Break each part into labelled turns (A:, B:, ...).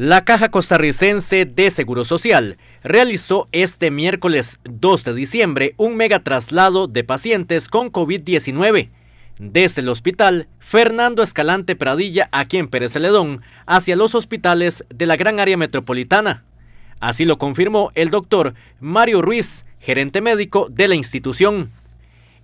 A: La Caja Costarricense de Seguro Social realizó este miércoles 2 de diciembre un mega traslado de pacientes con COVID-19 desde el hospital Fernando Escalante Pradilla aquí en Pérez Celedón hacia los hospitales de la gran área metropolitana. Así lo confirmó el doctor Mario Ruiz, gerente médico de la institución.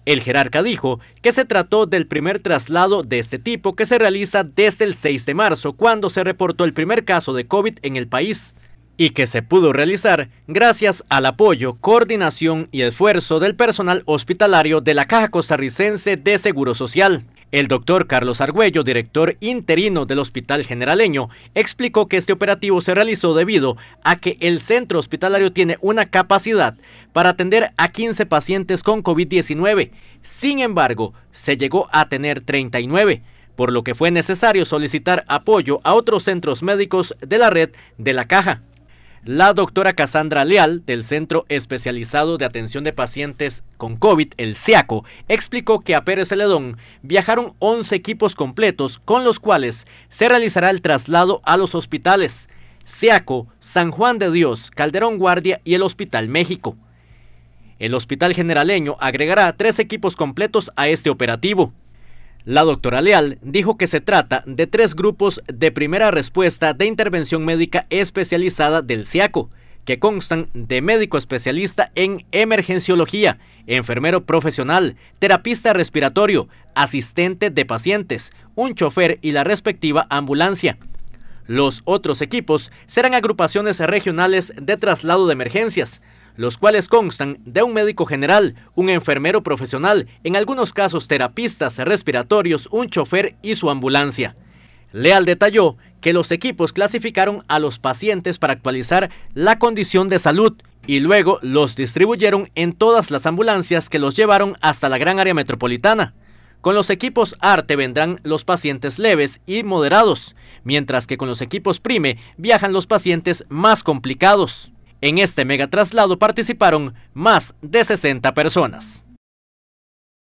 A: El jerarca dijo que se trató del primer traslado de este tipo que se realiza desde el 6 de marzo, cuando se reportó el primer caso de COVID en el país, y que se pudo realizar gracias al apoyo, coordinación y esfuerzo del personal hospitalario de la Caja Costarricense de Seguro Social. El doctor Carlos Argüello, director interino del Hospital Generaleño, explicó que este operativo se realizó debido a que el centro hospitalario tiene una capacidad para atender a 15 pacientes con COVID-19. Sin embargo, se llegó a tener 39, por lo que fue necesario solicitar apoyo a otros centros médicos de la red de la caja. La doctora Casandra Leal, del Centro Especializado de Atención de Pacientes con COVID, el CIACO, explicó que a Pérez Celedón viajaron 11 equipos completos con los cuales se realizará el traslado a los hospitales SIACO, San Juan de Dios, Calderón Guardia y el Hospital México. El Hospital Generaleño agregará tres equipos completos a este operativo. La doctora Leal dijo que se trata de tres grupos de primera respuesta de intervención médica especializada del SIACO, que constan de médico especialista en emergenciología, enfermero profesional, terapista respiratorio, asistente de pacientes, un chofer y la respectiva ambulancia. Los otros equipos serán agrupaciones regionales de traslado de emergencias, los cuales constan de un médico general, un enfermero profesional, en algunos casos terapistas respiratorios, un chofer y su ambulancia. Leal detalló que los equipos clasificaron a los pacientes para actualizar la condición de salud y luego los distribuyeron en todas las ambulancias que los llevaron hasta la gran área metropolitana. Con los equipos ARTE vendrán los pacientes leves y moderados, mientras que con los equipos PRIME viajan los pacientes más complicados. En este megatraslado participaron más de 60 personas.